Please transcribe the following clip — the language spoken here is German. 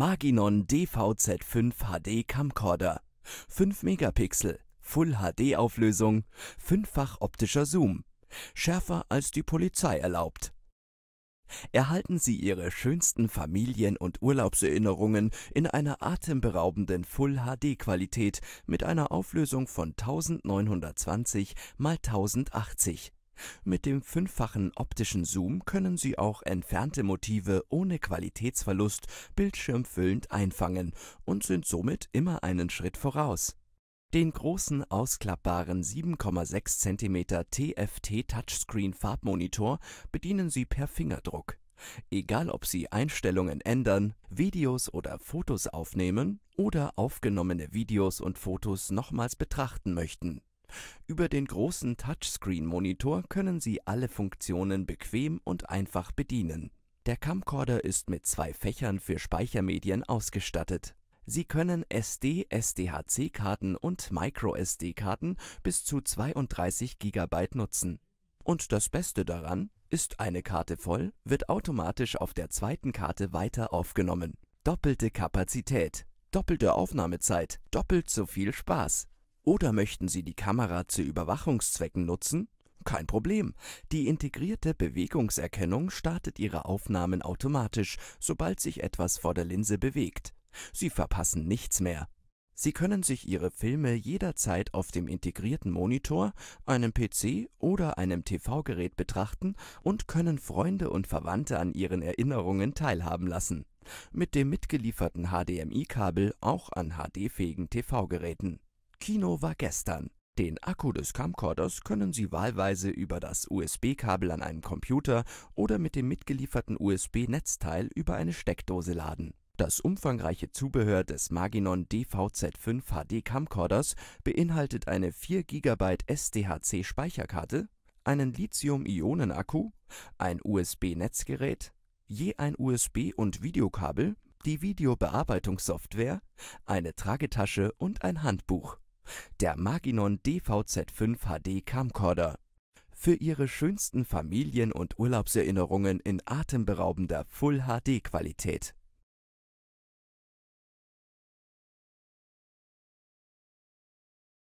Maginon DVZ5 HD Camcorder, 5 Megapixel, Full HD Auflösung, fünffach optischer Zoom, schärfer als die Polizei erlaubt. Erhalten Sie Ihre schönsten Familien- und Urlaubserinnerungen in einer atemberaubenden Full HD-Qualität mit einer Auflösung von 1920 x 1080. Mit dem fünffachen optischen Zoom können Sie auch entfernte Motive ohne Qualitätsverlust bildschirmfüllend einfangen und sind somit immer einen Schritt voraus. Den großen ausklappbaren 7,6 cm TFT Touchscreen Farbmonitor bedienen Sie per Fingerdruck. Egal ob Sie Einstellungen ändern, Videos oder Fotos aufnehmen oder aufgenommene Videos und Fotos nochmals betrachten möchten über den großen Touchscreen-Monitor können Sie alle Funktionen bequem und einfach bedienen. Der Camcorder ist mit zwei Fächern für Speichermedien ausgestattet. Sie können SD, SDHC-Karten und MicroSD-Karten bis zu 32 GB nutzen. Und das Beste daran, ist eine Karte voll, wird automatisch auf der zweiten Karte weiter aufgenommen. Doppelte Kapazität, doppelte Aufnahmezeit, doppelt so viel Spaß. Oder möchten Sie die Kamera zu Überwachungszwecken nutzen? Kein Problem. Die integrierte Bewegungserkennung startet Ihre Aufnahmen automatisch, sobald sich etwas vor der Linse bewegt. Sie verpassen nichts mehr. Sie können sich Ihre Filme jederzeit auf dem integrierten Monitor, einem PC oder einem TV-Gerät betrachten und können Freunde und Verwandte an Ihren Erinnerungen teilhaben lassen. Mit dem mitgelieferten HDMI-Kabel auch an HD-fähigen TV-Geräten. Kino war gestern. Den Akku des Camcorders können Sie wahlweise über das USB-Kabel an einem Computer oder mit dem mitgelieferten USB-Netzteil über eine Steckdose laden. Das umfangreiche Zubehör des Maginon DVZ5 HD Camcorders beinhaltet eine 4 GB SDHC Speicherkarte, einen Lithium-Ionen-Akku, ein USB-Netzgerät, je ein USB- und Videokabel, die Videobearbeitungssoftware, eine Tragetasche und ein Handbuch der Maginon DVZ5 HD Camcorder. Für Ihre schönsten Familien- und Urlaubserinnerungen in atemberaubender Full-HD-Qualität